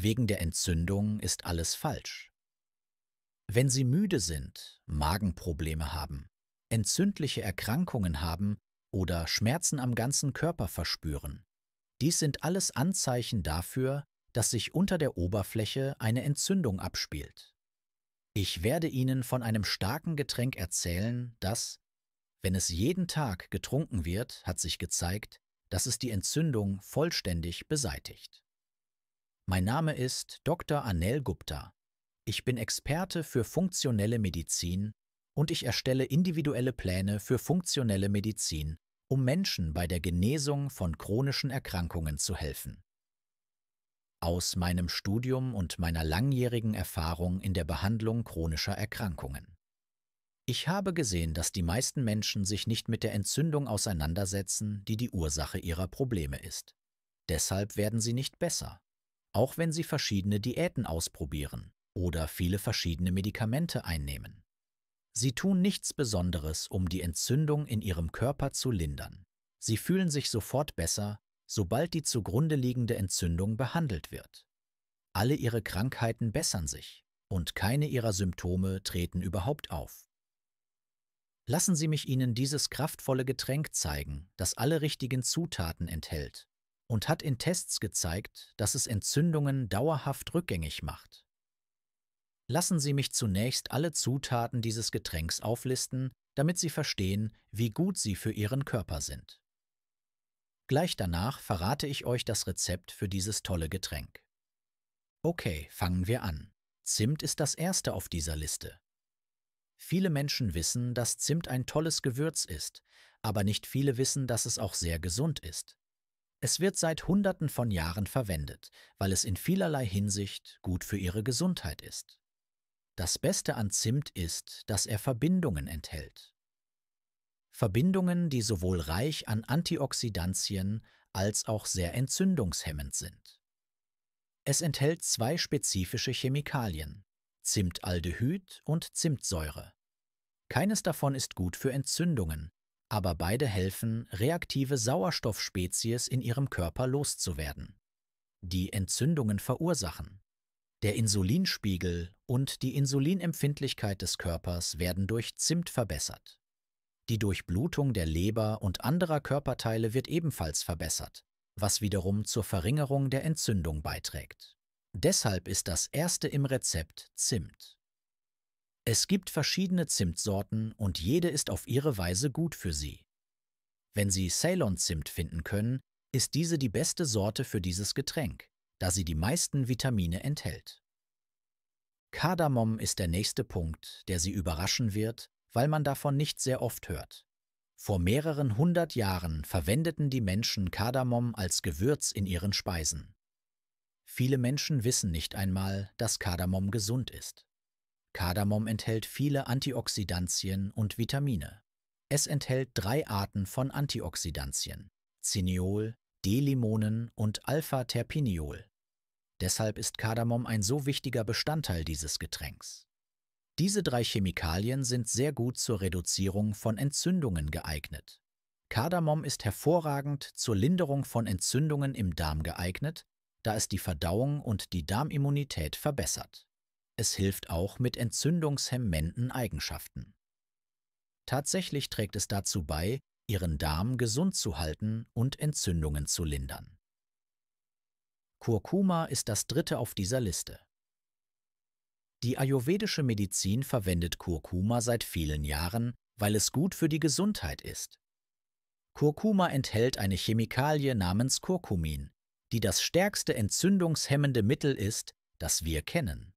Wegen der Entzündung ist alles falsch. Wenn Sie müde sind, Magenprobleme haben, entzündliche Erkrankungen haben oder Schmerzen am ganzen Körper verspüren, dies sind alles Anzeichen dafür, dass sich unter der Oberfläche eine Entzündung abspielt. Ich werde Ihnen von einem starken Getränk erzählen, das, wenn es jeden Tag getrunken wird, hat sich gezeigt, dass es die Entzündung vollständig beseitigt. Mein Name ist Dr. Anel Gupta. Ich bin Experte für funktionelle Medizin und ich erstelle individuelle Pläne für funktionelle Medizin, um Menschen bei der Genesung von chronischen Erkrankungen zu helfen. Aus meinem Studium und meiner langjährigen Erfahrung in der Behandlung chronischer Erkrankungen. Ich habe gesehen, dass die meisten Menschen sich nicht mit der Entzündung auseinandersetzen, die die Ursache ihrer Probleme ist. Deshalb werden sie nicht besser, auch wenn sie verschiedene Diäten ausprobieren oder viele verschiedene Medikamente einnehmen. Sie tun nichts Besonderes, um die Entzündung in ihrem Körper zu lindern. Sie fühlen sich sofort besser, sobald die zugrunde liegende Entzündung behandelt wird. Alle ihre Krankheiten bessern sich und keine ihrer Symptome treten überhaupt auf. Lassen Sie mich Ihnen dieses kraftvolle Getränk zeigen, das alle richtigen Zutaten enthält und hat in Tests gezeigt, dass es Entzündungen dauerhaft rückgängig macht. Lassen Sie mich zunächst alle Zutaten dieses Getränks auflisten, damit Sie verstehen, wie gut sie für Ihren Körper sind. Gleich danach verrate ich euch das Rezept für dieses tolle Getränk. Okay, fangen wir an. Zimt ist das erste auf dieser Liste. Viele Menschen wissen, dass Zimt ein tolles Gewürz ist, aber nicht viele wissen, dass es auch sehr gesund ist. Es wird seit Hunderten von Jahren verwendet, weil es in vielerlei Hinsicht gut für ihre Gesundheit ist. Das Beste an Zimt ist, dass er Verbindungen enthält. Verbindungen, die sowohl reich an Antioxidantien als auch sehr entzündungshemmend sind. Es enthält zwei spezifische Chemikalien, Zimtaldehyd und Zimtsäure. Keines davon ist gut für Entzündungen, aber beide helfen, reaktive Sauerstoffspezies in ihrem Körper loszuwerden, die Entzündungen verursachen. Der Insulinspiegel und die Insulinempfindlichkeit des Körpers werden durch Zimt verbessert. Die Durchblutung der Leber und anderer Körperteile wird ebenfalls verbessert, was wiederum zur Verringerung der Entzündung beiträgt. Deshalb ist das erste im Rezept Zimt. Es gibt verschiedene Zimtsorten und jede ist auf ihre Weise gut für Sie. Wenn Sie Ceylon-Zimt finden können, ist diese die beste Sorte für dieses Getränk, da sie die meisten Vitamine enthält. Kardamom ist der nächste Punkt, der Sie überraschen wird, weil man davon nicht sehr oft hört. Vor mehreren hundert Jahren verwendeten die Menschen Kardamom als Gewürz in ihren Speisen. Viele Menschen wissen nicht einmal, dass Kardamom gesund ist. Kardamom enthält viele Antioxidantien und Vitamine. Es enthält drei Arten von Antioxidantien: Cineol, D-Limonen und Alpha-Terpiniol. Deshalb ist Kardamom ein so wichtiger Bestandteil dieses Getränks. Diese drei Chemikalien sind sehr gut zur Reduzierung von Entzündungen geeignet. Kardamom ist hervorragend zur Linderung von Entzündungen im Darm geeignet, da es die Verdauung und die Darmimmunität verbessert. Es hilft auch mit entzündungshemmenden Eigenschaften. Tatsächlich trägt es dazu bei, ihren Darm gesund zu halten und Entzündungen zu lindern. Kurkuma ist das dritte auf dieser Liste. Die ayurvedische Medizin verwendet Kurkuma seit vielen Jahren, weil es gut für die Gesundheit ist. Kurkuma enthält eine Chemikalie namens Kurkumin, die das stärkste entzündungshemmende Mittel ist, das wir kennen.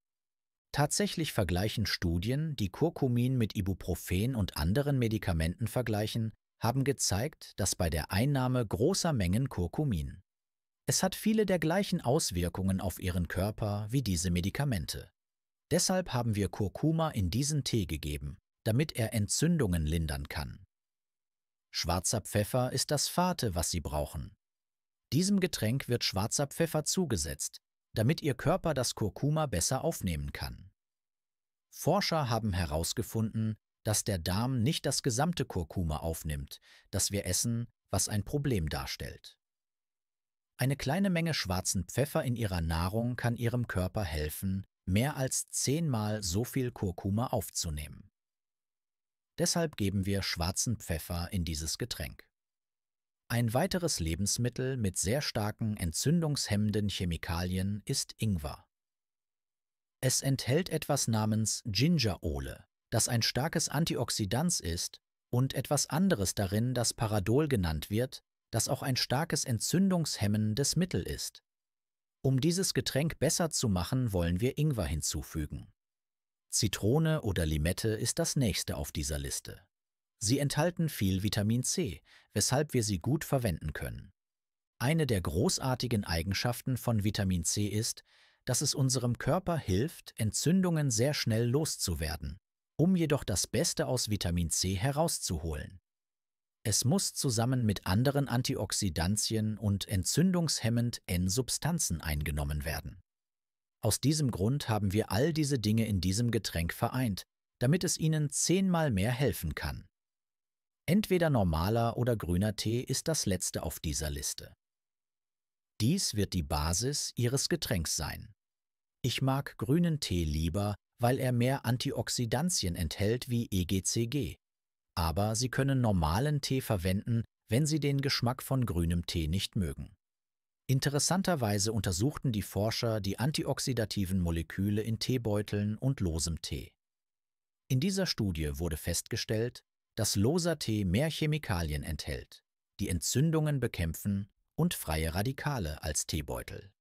Tatsächlich vergleichen Studien, die Kurkumin mit Ibuprofen und anderen Medikamenten vergleichen, haben gezeigt, dass bei der Einnahme großer Mengen Kurkumin. Es hat viele der gleichen Auswirkungen auf ihren Körper wie diese Medikamente. Deshalb haben wir Kurkuma in diesen Tee gegeben, damit er Entzündungen lindern kann. Schwarzer Pfeffer ist das Fate, was Sie brauchen. Diesem Getränk wird schwarzer Pfeffer zugesetzt, damit ihr Körper das Kurkuma besser aufnehmen kann. Forscher haben herausgefunden, dass der Darm nicht das gesamte Kurkuma aufnimmt, das wir essen, was ein Problem darstellt. Eine kleine Menge schwarzen Pfeffer in ihrer Nahrung kann ihrem Körper helfen, mehr als zehnmal so viel Kurkuma aufzunehmen. Deshalb geben wir schwarzen Pfeffer in dieses Getränk. Ein weiteres Lebensmittel mit sehr starken entzündungshemmenden Chemikalien ist Ingwer. Es enthält etwas namens Gingerole, das ein starkes Antioxidans ist, und etwas anderes darin, das Paradol genannt wird, das auch ein starkes entzündungshemmendes Mittel ist. Um dieses Getränk besser zu machen, wollen wir Ingwer hinzufügen. Zitrone oder Limette ist das nächste auf dieser Liste. Sie enthalten viel Vitamin C, weshalb wir sie gut verwenden können. Eine der großartigen Eigenschaften von Vitamin C ist, dass es unserem Körper hilft, Entzündungen sehr schnell loszuwerden, um jedoch das Beste aus Vitamin C herauszuholen. Es muss zusammen mit anderen Antioxidantien und entzündungshemmend N-Substanzen eingenommen werden. Aus diesem Grund haben wir all diese Dinge in diesem Getränk vereint, damit es Ihnen zehnmal mehr helfen kann. Entweder normaler oder grüner Tee ist das letzte auf dieser Liste. Dies wird die Basis Ihres Getränks sein. Ich mag grünen Tee lieber, weil er mehr Antioxidantien enthält wie EGCG. Aber Sie können normalen Tee verwenden, wenn Sie den Geschmack von grünem Tee nicht mögen. Interessanterweise untersuchten die Forscher die antioxidativen Moleküle in Teebeuteln und losem Tee. In dieser Studie wurde festgestellt, dass loser Tee mehr Chemikalien enthält, die Entzündungen bekämpfen und freie Radikale als Teebeutel.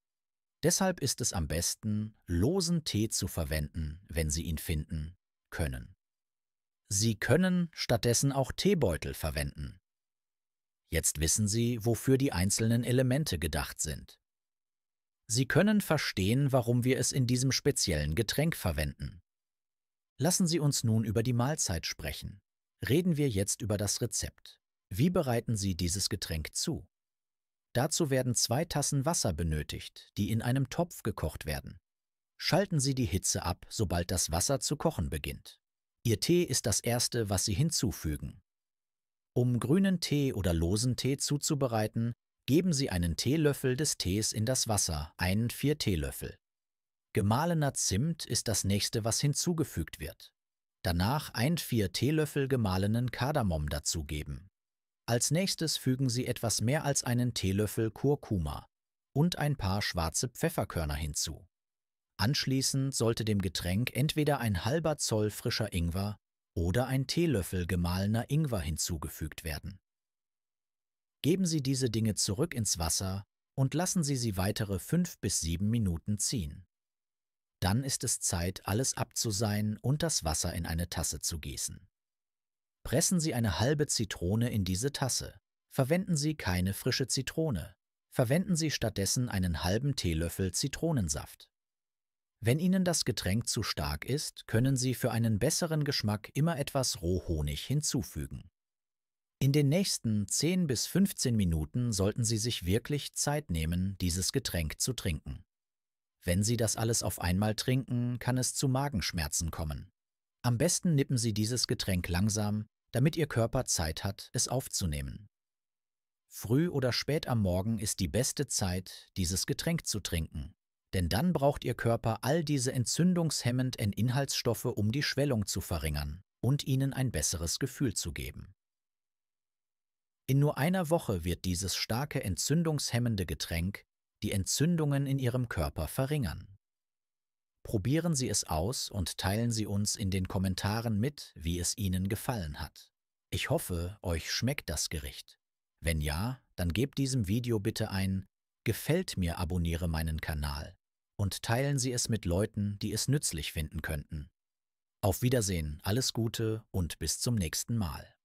Deshalb ist es am besten, losen Tee zu verwenden, wenn Sie ihn finden können. Sie können stattdessen auch Teebeutel verwenden. Jetzt wissen Sie, wofür die einzelnen Elemente gedacht sind. Sie können verstehen, warum wir es in diesem speziellen Getränk verwenden. Lassen Sie uns nun über die Mahlzeit sprechen. Reden wir jetzt über das Rezept. Wie bereiten Sie dieses Getränk zu? Dazu werden zwei Tassen Wasser benötigt, die in einem Topf gekocht werden. Schalten Sie die Hitze ab, sobald das Wasser zu kochen beginnt. Ihr Tee ist das Erste, was Sie hinzufügen. Um grünen Tee oder losen Tee zuzubereiten, geben Sie einen Teelöffel des Tees in das Wasser, einen Teelöffel. Gemahlener Zimt ist das Nächste, was hinzugefügt wird. Danach ein vier Teelöffel gemahlenen Kardamom dazugeben. Als nächstes fügen Sie etwas mehr als einen Teelöffel Kurkuma und ein paar schwarze Pfefferkörner hinzu. Anschließend sollte dem Getränk entweder ein halber Zoll frischer Ingwer oder ein Teelöffel gemahlener Ingwer hinzugefügt werden. Geben Sie diese Dinge zurück ins Wasser und lassen Sie sie weitere fünf bis sieben Minuten ziehen. Dann ist es Zeit, alles abzuseihen und das Wasser in eine Tasse zu gießen. Pressen Sie eine halbe Zitrone in diese Tasse. Verwenden Sie keine frische Zitrone. Verwenden Sie stattdessen einen halben Teelöffel Zitronensaft. Wenn Ihnen das Getränk zu stark ist, können Sie für einen besseren Geschmack immer etwas Rohhonig hinzufügen. In den nächsten 10 bis 15 Minuten sollten Sie sich wirklich Zeit nehmen, dieses Getränk zu trinken. Wenn Sie das alles auf einmal trinken, kann es zu Magenschmerzen kommen. Am besten nippen Sie dieses Getränk langsam, damit Ihr Körper Zeit hat, es aufzunehmen. Früh oder spät am Morgen ist die beste Zeit, dieses Getränk zu trinken, denn dann braucht Ihr Körper all diese entzündungshemmenden Inhaltsstoffe, um die Schwellung zu verringern und Ihnen ein besseres Gefühl zu geben. In nur einer Woche wird dieses starke entzündungshemmende Getränk die Entzündungen in Ihrem Körper verringern. Probieren Sie es aus und teilen Sie uns in den Kommentaren mit, wie es Ihnen gefallen hat. Ich hoffe, euch schmeckt das Gericht. Wenn ja, dann gebt diesem Video bitte ein Gefällt mir, abonniere meinen Kanal und teilen Sie es mit Leuten, die es nützlich finden könnten. Auf Wiedersehen, alles Gute und bis zum nächsten Mal.